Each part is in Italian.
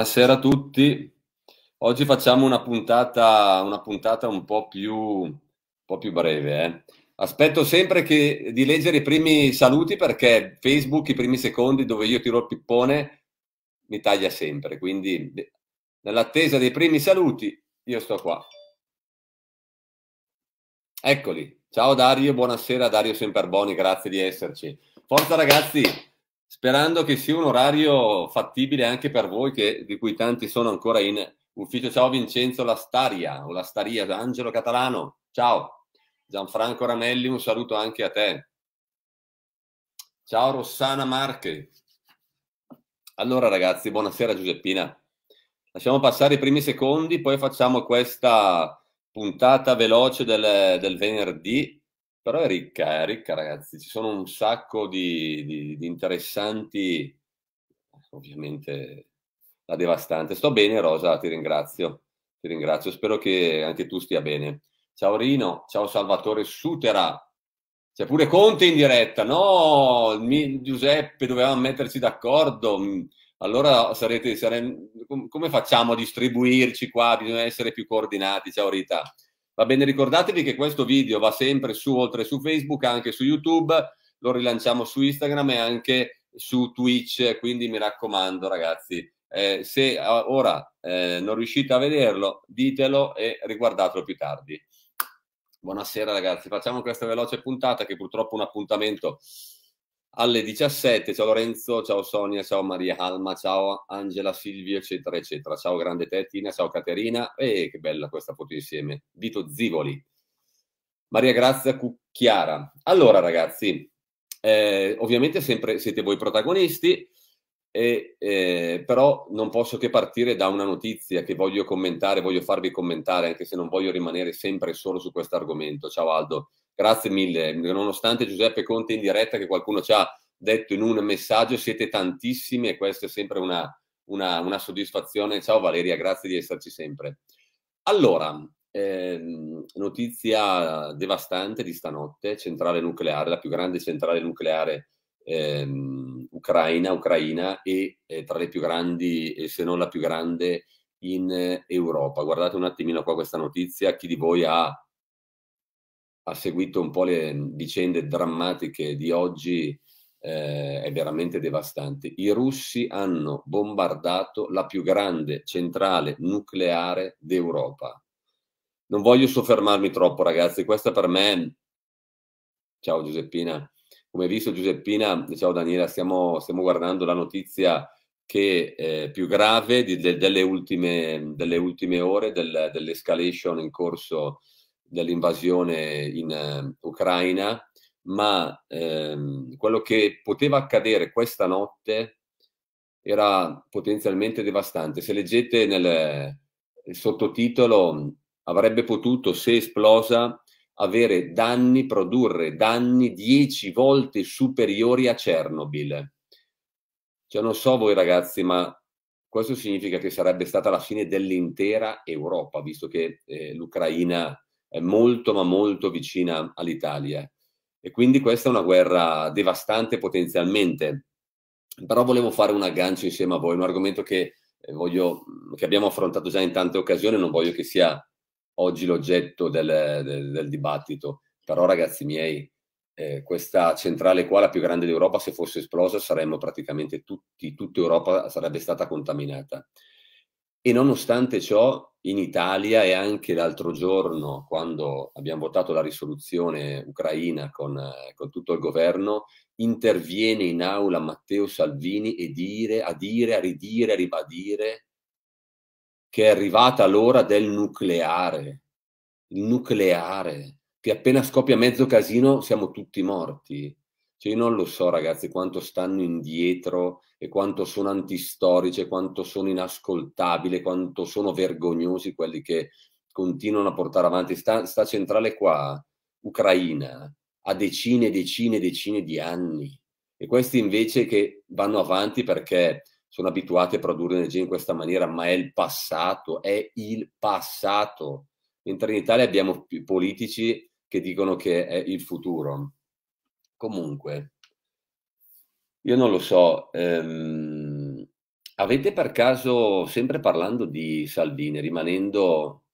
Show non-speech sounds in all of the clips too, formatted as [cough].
buonasera a tutti. Oggi facciamo una puntata, una puntata un, po più, un po' più, breve. Eh. Aspetto sempre che, di leggere i primi saluti perché Facebook, i primi secondi dove io tiro il pippone, mi taglia sempre. Quindi, nell'attesa dei primi saluti, io sto qua. Eccoli. Ciao Dario, buonasera Dario Semperboni, grazie di esserci. Forza ragazzi! sperando che sia un orario fattibile anche per voi, che, di cui tanti sono ancora in ufficio. Ciao Vincenzo Lastaria, o Lastaria, Angelo Catalano, ciao. Gianfranco Ranelli, un saluto anche a te. Ciao Rossana Marche. Allora ragazzi, buonasera Giuseppina. Lasciamo passare i primi secondi, poi facciamo questa puntata veloce del, del venerdì però è ricca, è ricca ragazzi, ci sono un sacco di, di, di interessanti, eh, ovviamente la devastante. Sto bene Rosa, ti ringrazio, ti ringrazio, spero che anche tu stia bene. Ciao Rino, ciao Salvatore Sutera, c'è pure Conte in diretta, no Giuseppe dovevamo metterci d'accordo, mm, allora sarete, sare... come facciamo a distribuirci qua, bisogna essere più coordinati, ciao Rita. Va bene, ricordatevi che questo video va sempre su, oltre su Facebook, anche su YouTube, lo rilanciamo su Instagram e anche su Twitch, quindi mi raccomando ragazzi, eh, se ora eh, non riuscite a vederlo, ditelo e riguardatelo più tardi. Buonasera ragazzi, facciamo questa veloce puntata che purtroppo è un appuntamento alle 17. Ciao Lorenzo, ciao Sonia, ciao Maria Alma, ciao Angela, Silvio, eccetera, eccetera. Ciao grande Tettina, ciao Caterina. E che bella questa foto insieme. Vito Zivoli. Maria Grazia Cucchiara. Allora ragazzi, eh, ovviamente sempre siete voi protagonisti, e, eh, però non posso che partire da una notizia che voglio commentare, voglio farvi commentare, anche se non voglio rimanere sempre solo su questo argomento. Ciao Aldo. Grazie mille, nonostante Giuseppe Conte in diretta che qualcuno ci ha detto in un messaggio, siete tantissimi e questa è sempre una, una, una soddisfazione. Ciao Valeria, grazie di esserci sempre. Allora, eh, notizia devastante di stanotte, centrale nucleare, la più grande centrale nucleare ehm, ucraina, ucraina e eh, tra le più grandi, se non la più grande, in eh, Europa. Guardate un attimino qua questa notizia, chi di voi ha ha seguito un po' le vicende drammatiche di oggi eh, è veramente devastante. I russi hanno bombardato la più grande centrale nucleare d'Europa. Non voglio soffermarmi troppo, ragazzi. Questa per me. Ciao Giuseppina. Come visto, Giuseppina, ciao Daniela, stiamo, stiamo guardando la notizia che è più grave di, de, delle, ultime, delle, ultime, ore del, dell'escalation in corso dell'invasione in uh, Ucraina, ma ehm, quello che poteva accadere questa notte era potenzialmente devastante. Se leggete nel sottotitolo, avrebbe potuto, se esplosa, avere danni, produrre danni 10 volte superiori a Chernobyl. Cioè, non so voi ragazzi, ma questo significa che sarebbe stata la fine dell'intera Europa, visto che eh, l'Ucraina è molto ma molto vicina all'Italia. E quindi questa è una guerra devastante potenzialmente. Però volevo fare un aggancio insieme a voi, un argomento che, eh, voglio, che abbiamo affrontato già in tante occasioni, non voglio che sia oggi l'oggetto del, del, del dibattito. Però ragazzi miei, eh, questa centrale qua, la più grande d'Europa, se fosse esplosa saremmo praticamente tutti, tutta Europa sarebbe stata contaminata. E nonostante ciò, in Italia e anche l'altro giorno, quando abbiamo votato la risoluzione ucraina con, con tutto il governo, interviene in aula Matteo Salvini e dire, a dire, a ridire, a ribadire che è arrivata l'ora del nucleare. Il nucleare, che appena scoppia mezzo casino siamo tutti morti. Cioè, io non lo so, ragazzi, quanto stanno indietro e quanto sono antistorici, quanto sono inascoltabili, quanto sono vergognosi quelli che continuano a portare avanti. Sta, sta centrale qua, Ucraina, a decine e decine e decine di anni. E questi invece che vanno avanti perché sono abituati a produrre energia in questa maniera, ma è il passato, è il passato. Mentre in Italia abbiamo politici che dicono che è il futuro. Comunque, io non lo so. Ehm, avete per caso, sempre parlando di Salvini, rimanendo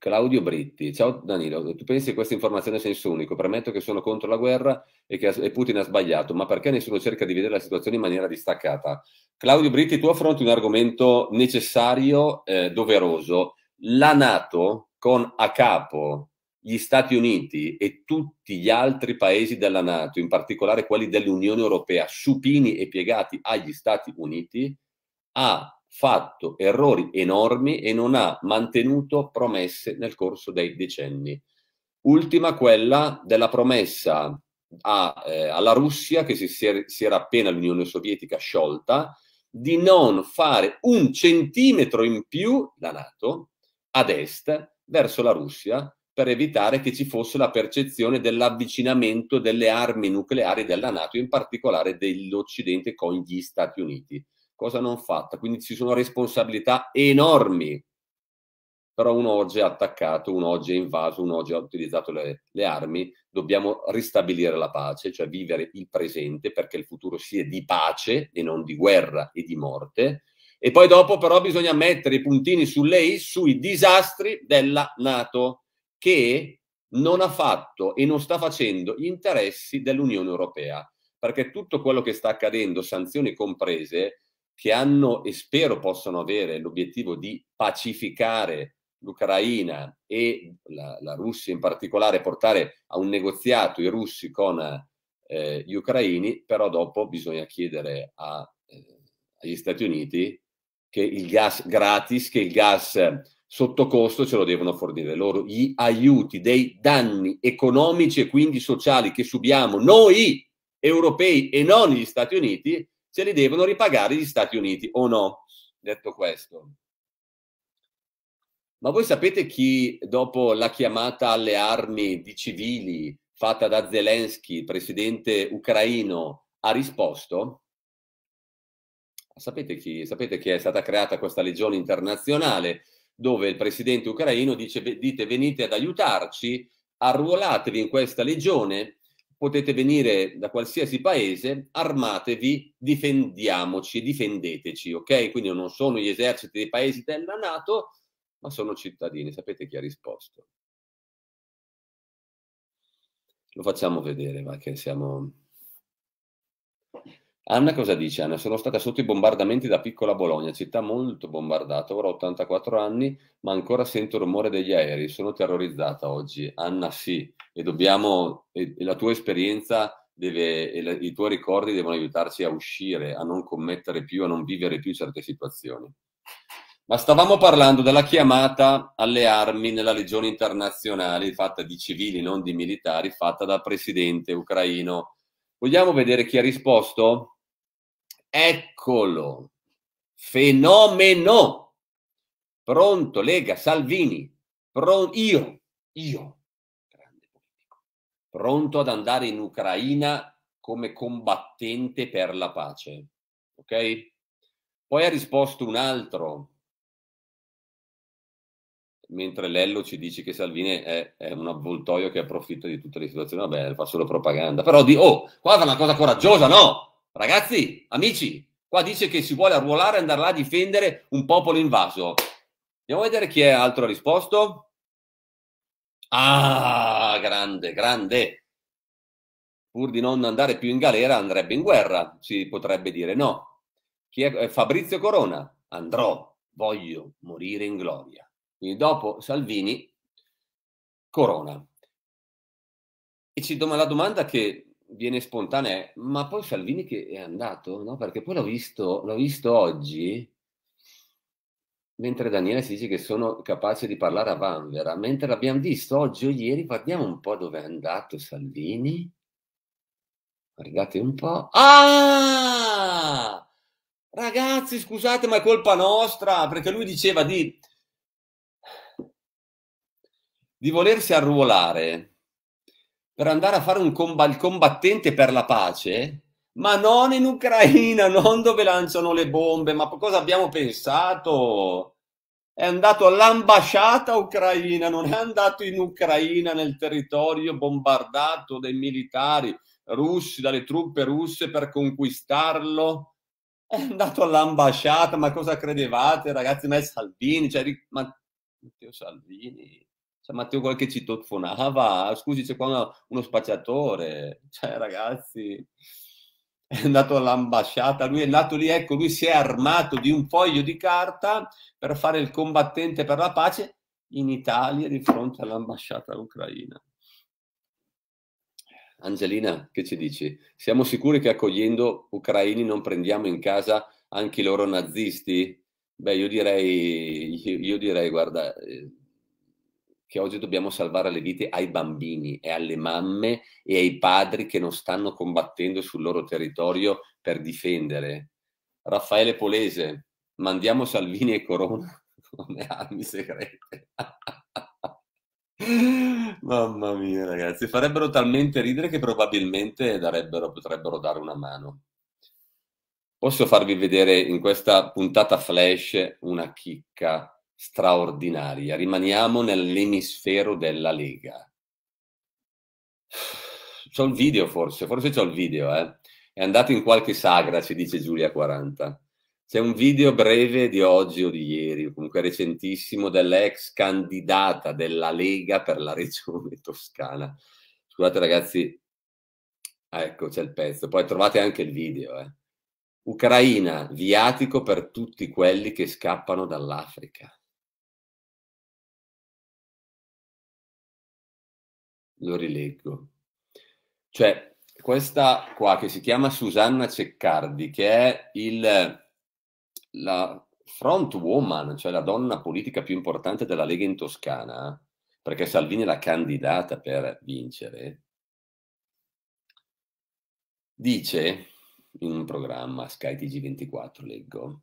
Claudio Britti, ciao Danilo, tu pensi che questa informazione sia senso unico? Premetto che sono contro la guerra e che e Putin ha sbagliato, ma perché nessuno cerca di vedere la situazione in maniera distaccata? Claudio Britti, tu affronti un argomento necessario, eh, doveroso. La Nato, con a capo gli Stati Uniti e tutti gli altri paesi della Nato, in particolare quelli dell'Unione Europea, supini e piegati agli Stati Uniti, ha fatto errori enormi e non ha mantenuto promesse nel corso dei decenni. Ultima quella della promessa a, eh, alla Russia, che si, si era appena l'Unione Sovietica sciolta, di non fare un centimetro in più da Nato ad est verso la Russia per evitare che ci fosse la percezione dell'avvicinamento delle armi nucleari della Nato, in particolare dell'Occidente con gli Stati Uniti. Cosa non fatta? Quindi ci sono responsabilità enormi. Però uno oggi è attaccato, uno oggi è invaso, uno oggi ha utilizzato le, le armi. Dobbiamo ristabilire la pace, cioè vivere il presente perché il futuro sia di pace e non di guerra e di morte. E poi dopo però bisogna mettere i puntini sulle i sui disastri della Nato che non ha fatto e non sta facendo gli interessi dell'Unione Europea, perché tutto quello che sta accadendo, sanzioni comprese, che hanno e spero possano avere l'obiettivo di pacificare l'Ucraina e la, la, Russia in particolare, portare a un negoziato i russi con eh, gli ucraini, però dopo bisogna chiedere a, eh, agli Stati Uniti che il gas gratis, che il gas sotto costo ce lo devono fornire loro, gli aiuti dei danni economici e quindi sociali che subiamo noi europei e non gli Stati Uniti, ce li devono ripagare gli Stati Uniti o no? Detto questo. Ma voi sapete chi dopo la chiamata alle armi di civili fatta da Zelensky, presidente ucraino, ha risposto? Sapete chi? Sapete che è stata creata questa legione internazionale dove il presidente ucraino dice dite venite ad aiutarci, arruolatevi in questa legione, potete venire da qualsiasi paese, armatevi, difendiamoci, difendeteci, ok? Quindi non sono gli eserciti dei paesi della Nato, ma sono cittadini. Sapete chi ha risposto? Lo facciamo vedere, ma che siamo Anna cosa dice? Anna, sono stata sotto i bombardamenti da piccola Bologna, città molto bombardata, ora ho 84 anni, ma ancora sento il rumore degli aerei, sono terrorizzata oggi. Anna sì, e dobbiamo, e, e la tua esperienza deve, e la, i tuoi ricordi devono aiutarci a uscire, a non commettere più, a non vivere più certe situazioni. Ma stavamo parlando della chiamata alle armi nella Legione Internazionale, fatta di civili, non di militari, fatta dal presidente ucraino. Vogliamo vedere chi ha risposto? Eccolo, fenomeno. Pronto, Lega, Salvini, Pro- io, io, grande politico, pronto ad andare in Ucraina come combattente per la pace. Ok? Poi ha risposto un altro, mentre Lello ci dice che Salvini è, è, un avvoltoio che approfitta di tutte le situazioni, vabbè, fa solo propaganda. Però di, oh, guarda una cosa coraggiosa, no? Ragazzi, amici, qua dice che si vuole arruolare e andare là a difendere un popolo invaso. Andiamo a vedere chi è altro ha risposto. Ah, grande, grande. Pur di non andare più in galera, andrebbe in guerra, si potrebbe dire no. Chi è Fabrizio Corona? Andrò, voglio morire in gloria. Quindi dopo Salvini, Corona. E ci dom- la domanda che viene spontanea, ma poi Salvini che è andato, no? Perché poi l'ho visto, l'ho visto oggi, mentre Daniele si dice che sono capace di parlare a Vanvera, mentre l'abbiamo visto oggi o ieri, guardiamo un po' dove è andato Salvini. Guardate un po'. Ah! Ragazzi, scusate, ma è colpa nostra, perché lui diceva di, di volersi arruolare per andare a fare un comb- il combattente per la pace, ma non in Ucraina, [laughs] non dove lanciano le bombe, ma cosa abbiamo pensato? È andato all'ambasciata ucraina, non è andato in Ucraina nel territorio bombardato dai militari russi, dalle truppe russe per conquistarlo. È andato all'ambasciata, ma cosa credevate ragazzi? Ma è Salvini, cioè, ma Matteo Salvini, cioè, Matteo qualche che ci totfonava, scusi c'è qua una, uno spacciatore, cioè ragazzi, è andato all'ambasciata, lui è nato lì, ecco, lui si è armato di un foglio di carta per fare il combattente per la pace in Italia di fronte all'ambasciata ucraina. Angelina, che ci dici? Siamo sicuri che accogliendo ucraini non prendiamo in casa anche i loro nazisti? Beh, io direi, io, io direi, guarda, eh, che oggi dobbiamo salvare le vite ai bambini e alle mamme e ai padri che non stanno combattendo sul loro territorio per difendere. Raffaele Polese, mandiamo Salvini e Corona [laughs] come armi segrete. [laughs] Mamma mia, ragazzi, farebbero talmente ridere che probabilmente darebbero, potrebbero dare una mano. Posso farvi vedere in questa puntata flash una chicca straordinaria. Rimaniamo nell'emisfero della Lega. C'ho il video forse, forse c'ho il video, eh. È andato in qualche sagra, ci dice Giulia 40. C'è un video breve di oggi o di ieri, comunque recentissimo, dell'ex candidata della Lega per la regione [laughs] toscana. Scusate ragazzi, ah, ecco c'è il pezzo, poi trovate anche il video. Eh. Ucraina, viatico per tutti quelli che scappano dall'Africa. lo rileggo. Cioè, questa qua che si chiama Susanna Ceccardi, che è il, la front woman, cioè la donna politica più importante della Lega in Toscana, perché Salvini è la candidata per vincere, dice in un programma Sky TG24, leggo,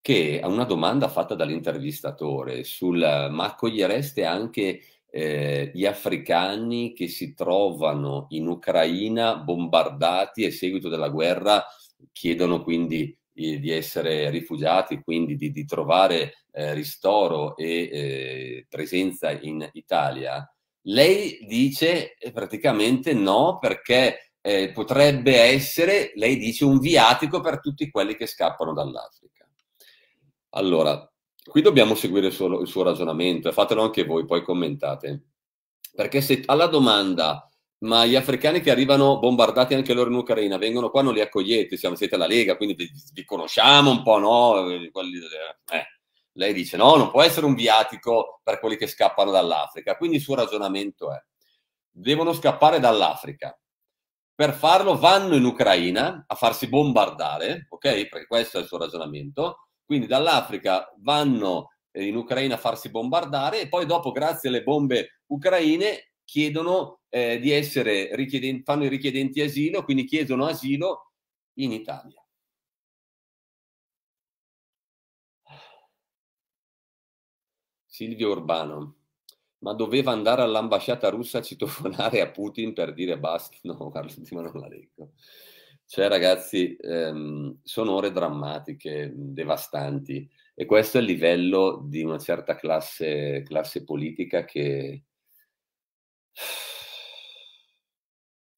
che a una domanda fatta dall'intervistatore sul ma accogliereste anche eh, gli africani che si trovano in Ucraina bombardati a seguito della guerra chiedono quindi eh, di essere rifugiati, quindi di, di trovare eh, ristoro e eh, presenza in Italia. Lei dice eh, praticamente no perché eh, potrebbe essere, lei dice, un viatico per tutti quelli che scappano dall'Africa. Allora, qui dobbiamo seguire il suo, il suo ragionamento e fatelo anche voi, poi commentate. Perché se alla domanda ma gli africani che arrivano bombardati anche loro in Ucraina vengono qua, non li accogliete, siamo, siete la Lega, quindi vi, vi conosciamo un po', no? Eh, quelli, eh. Lei dice no, non può essere un viatico per quelli che scappano dall'Africa, quindi il suo ragionamento è, devono scappare dall'Africa. Per farlo vanno in Ucraina a farsi bombardare, ok? Perché questo è il suo ragionamento, quindi dall'Africa vanno eh, in Ucraina a farsi bombardare e poi dopo, grazie alle bombe ucraine, chiedono eh, di essere richiedenti, fanno i richiedenti asilo, quindi chiedono asilo in Italia. Silvio Urbano, ma doveva andare all'ambasciata russa a citofonare a Putin per dire basta? [laughs] No, guarda, non la leggo. Cioè ragazzi, ehm, sono ore drammatiche, devastanti e questo è il livello di una certa classe, classe politica che...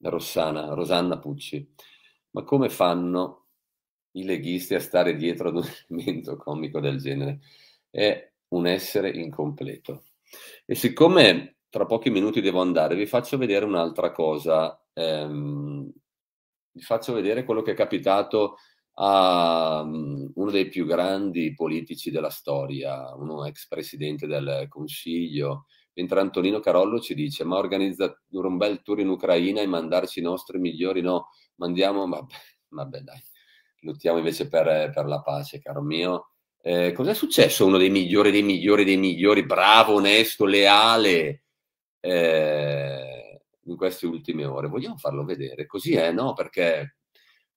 Rossana, Rosanna Pucci, ma come fanno i leghisti a stare dietro ad un [laughs] elemento comico del genere? È un essere incompleto. E siccome tra pochi minuti devo andare, vi faccio vedere un'altra cosa ehm, vi faccio vedere quello che è capitato a mm, uno dei più grandi politici della storia, uno ex presidente del Consiglio, mentre Antonino Carollo ci dice ma organizzare un bel tour in Ucraina e mandarci i nostri migliori, no, mandiamo, vabbè, vabbè dai, lottiamo invece per, per la pace, caro mio. Eh, cos'è successo? Uno dei migliori, dei migliori, dei migliori, bravo, onesto, leale. Eh, in queste ultime ore. Vogliamo farlo vedere? Così è, no? Perché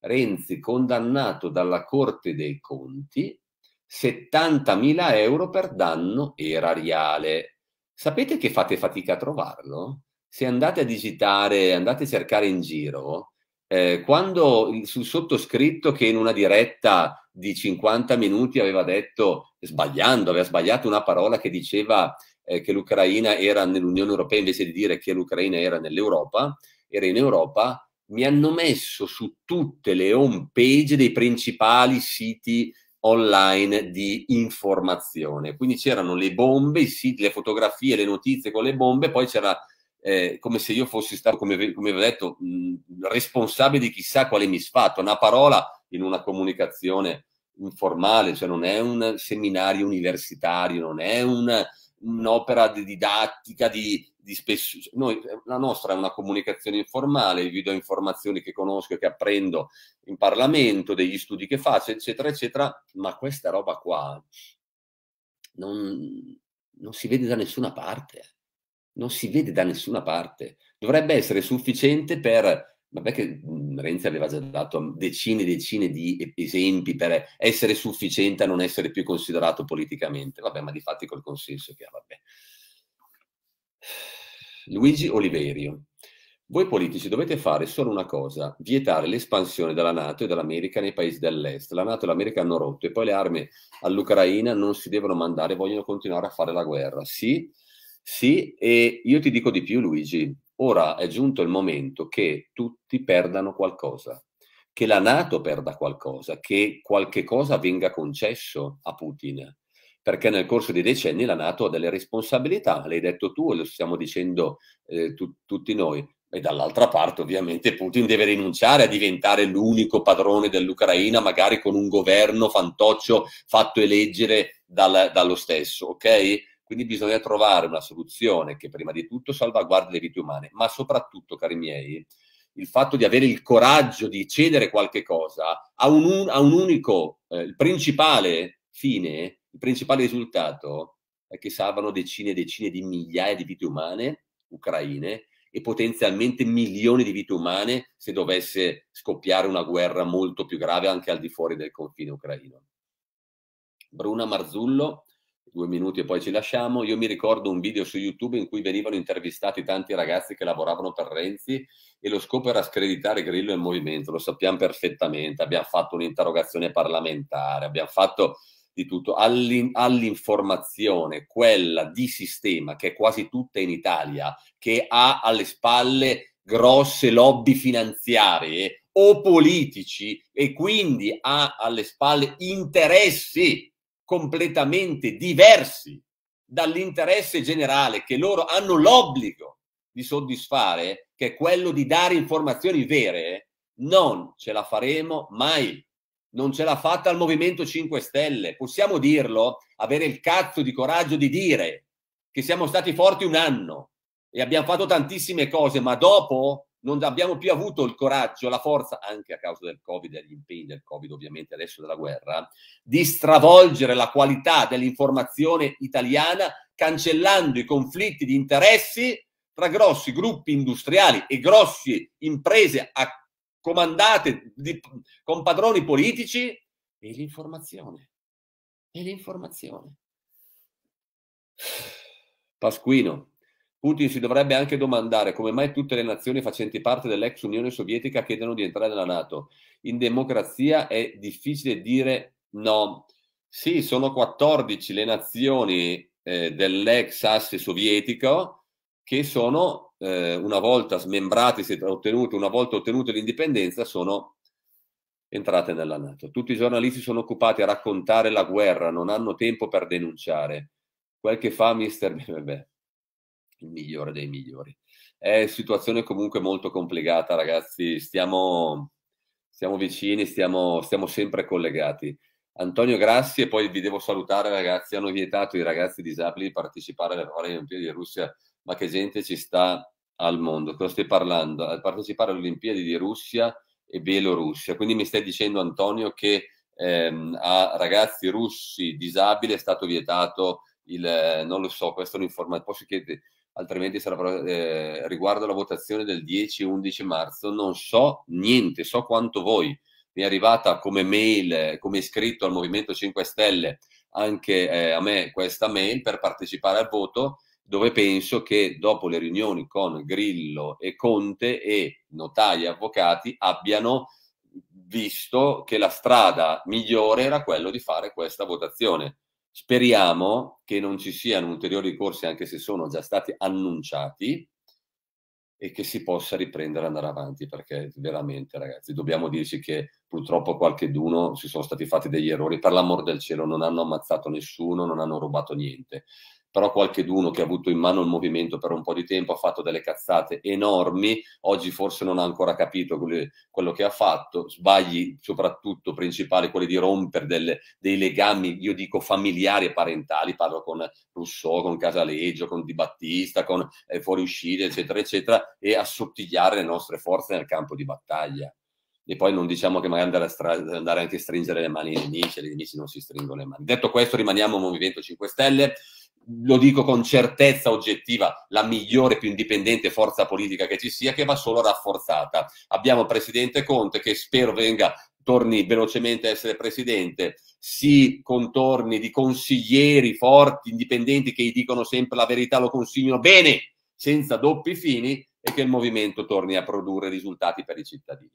Renzi condannato dalla Corte dei Conti 70.000 euro per danno erariale. Sapete che fate fatica a trovarlo? Se andate a digitare, andate a cercare in giro, eh, quando sul sottoscritto che in una diretta di 50 minuti aveva detto, sbagliando, aveva sbagliato una parola che diceva eh, che l'Ucraina era nell'Unione Europea invece di dire che l'Ucraina era nell'Europa, era in Europa, mi hanno messo su tutte le home page dei principali siti online di informazione. Quindi c'erano le bombe, i siti, le fotografie, le notizie con le bombe, poi c'era eh, come se io fossi stato, come, come vi ho detto, mh, responsabile di chissà quale misfatto, una parola in una comunicazione informale, cioè non è un seminario universitario, non è un un'opera di didattica, di, di spesso... Noi, eh, la nostra è una comunicazione informale, vi do informazioni che conosco e che apprendo in Parlamento, degli studi che faccio, eccetera, eccetera, ma questa roba qua non, non si vede da nessuna parte. Eh. Non si vede da nessuna parte. Dovrebbe essere sufficiente per vabbè che mhmm, Renzi aveva già dato decine e decine di esempi per essere sufficiente a non essere più considerato politicamente, vabbè, ma di fatti col consenso che ha, vabbè. Luigi Oliverio. Voi politici dovete fare solo una cosa, vietare l'espansione della Nato e dell'America nei paesi dell'Est. La Nato e l'America hanno rotto e poi le armi all'Ucraina non si devono mandare, vogliono continuare a fare la guerra. Sì, sì, e io ti dico di più Luigi, Ora è giunto il momento che tutti perdano qualcosa, che la Nato perda qualcosa, che qualche cosa venga concesso a Putin, perché nel corso dei decenni la Nato ha delle responsabilità, l'hai detto tu e lo stiamo dicendo eh, tu, tutti noi. E dall'altra parte ovviamente Putin deve rinunciare a diventare l'unico padrone dell'Ucraina, magari con un governo fantoccio fatto eleggere dal, dallo stesso, ok? Quindi bisogna trovare una soluzione che prima di tutto salvaguardi le vite umane, ma soprattutto, cari miei, il fatto di avere il coraggio di cedere qualche cosa a un, a un unico, eh, il principale fine, il principale risultato è che salvano decine e decine di migliaia di vite umane ucraine e potenzialmente milioni di vite umane se dovesse scoppiare una guerra molto più grave anche al di fuori del confine ucraino. Bruna Marzullo, due minuti e poi ci lasciamo. Io mi ricordo un video su YouTube in cui venivano intervistati tanti ragazzi che lavoravano per Renzi e lo scopo era screditare Grillo e il movimento, lo sappiamo perfettamente. Abbiamo fatto un'interrogazione parlamentare, abbiamo fatto di tutto. All'in- all'informazione, quella di sistema, che è quasi tutta in Italia, che ha alle spalle grosse lobby finanziarie o politici e quindi ha alle spalle interessi completamente diversi dall'interesse generale che loro hanno l'obbligo di soddisfare, che è quello di dare informazioni vere, non ce la faremo mai. Non ce l'ha fatta il Movimento 5 Stelle. Possiamo dirlo, avere il cazzo di coraggio di dire che siamo stati forti un anno e abbiamo fatto tantissime cose, ma dopo non abbiamo più avuto il coraggio, la forza, anche a causa del Covid e degli impegni del Covid, ovviamente adesso della guerra, di stravolgere la qualità dell'informazione italiana cancellando i conflitti di interessi tra grossi gruppi industriali e grosse imprese comandate di, con padroni politici e l'informazione. E l'informazione. Pasquino, Putin si dovrebbe anche domandare come mai tutte le nazioni facenti parte dell'ex Unione Sovietica chiedono di entrare nella Nato. In democrazia è difficile dire no. Sì, sono 14 le nazioni eh, dell'ex asse sovietico che sono, eh, una volta smembratisi, ottenuto, una volta ottenuta l'indipendenza, sono entrate nella Nato. Tutti i giornalisti sono occupati a raccontare la guerra, non hanno tempo per denunciare. Quel che fa mister... [laughs] Bebe il migliore dei migliori. È situazione comunque molto complicata, ragazzi. Stiamo, stiamo vicini, stiamo, stiamo sempre collegati. Antonio, Grassi e poi vi devo salutare, ragazzi. Hanno vietato i ragazzi disabili di partecipare alle Olimpiadi di Russia. Ma che gente ci sta al mondo? Cosa stai parlando? A partecipare alle Olimpiadi di Russia e Bielorussia. Quindi mi stai dicendo, Antonio, che ehm, a ragazzi russi disabili è stato vietato il eh, non lo so, questa è un'informazione. Posso chiedere, altrimenti sarà eh, riguardo alla votazione del 10-11 marzo non so niente, so quanto voi. Mi è arrivata come mail, come iscritto al Movimento 5 Stelle, anche eh, a me questa mail per partecipare al voto, dove penso che dopo le riunioni con Grillo e Conte e notai e avvocati abbiano visto che la strada migliore era quella di fare questa votazione Speriamo che non ci siano ulteriori corsi, anche se sono già stati annunciati, e che si possa riprendere ad andare avanti, perché veramente, ragazzi, dobbiamo dirci che purtroppo qualche d'uno si sono stati fatti degli errori, per l'amor del cielo, non hanno ammazzato nessuno, non hanno rubato niente però qualcheduno che ha avuto in mano il movimento per un po' di tempo ha fatto delle cazzate enormi, oggi forse non ha ancora capito quello che ha fatto, sbagli soprattutto principali, quelli di rompere delle, dei legami, io dico familiari e parentali, parlo con Rousseau, con Casaleggio, con Di Battista, con eh, fuoriuscite, eccetera, eccetera, e assottigliare le nostre forze nel campo di battaglia. E poi non diciamo che magari andare, a stra- andare anche a stringere le mani ai nemici, ai nemici non si stringono le mani. Detto questo, rimaniamo Movimento 5 Stelle lo dico con certezza oggettiva, la migliore, più indipendente forza politica che ci sia, che va solo rafforzata. Abbiamo il presidente Conte che spero venga torni velocemente a essere presidente, si contorni di consiglieri forti, indipendenti che gli dicono sempre la verità, lo consigliano bene, senza doppi fini e che il movimento torni a produrre risultati per i cittadini.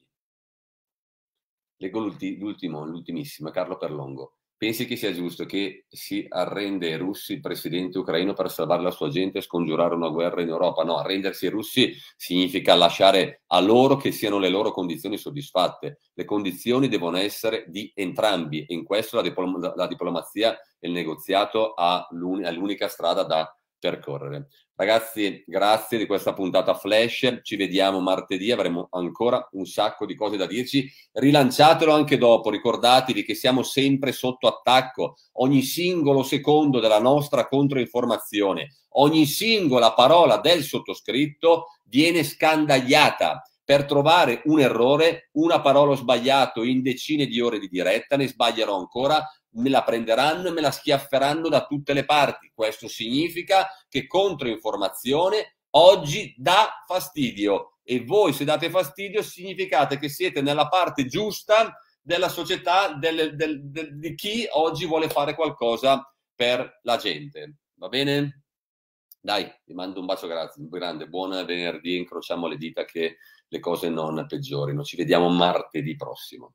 Leggo l'ultimissimo, Carlo Perlongo. Pensi che sia giusto che si arrende ai russi il presidente ucraino per salvare la sua gente e scongiurare una guerra in Europa? No, arrendersi ai russi significa lasciare a loro che siano le loro condizioni soddisfatte. Le condizioni devono essere di entrambi e in questo la, diplom- la diplomazia e il negoziato ha l'un- l'unica strada da percorrere. Ragazzi, grazie di questa puntata flash, ci vediamo martedì, avremo ancora un sacco di cose da dirci, rilanciatelo anche dopo, ricordatevi che siamo sempre sotto attacco, ogni singolo secondo della nostra controinformazione, ogni singola parola del sottoscritto viene scandagliata per trovare un errore, una parola sbagliata in decine di ore di diretta, ne sbaglierò ancora, me la prenderanno e me la schiafferanno da tutte le parti. Questo significa che controinformazione oggi dà fastidio e voi se date fastidio significate che siete nella parte giusta della società, del, del, del, di chi oggi vuole fare qualcosa per la gente. Va bene? Dai, vi mando un bacio grazie, grande, buon venerdì, incrociamo le dita che le cose non peggiorino. Ci vediamo martedì prossimo.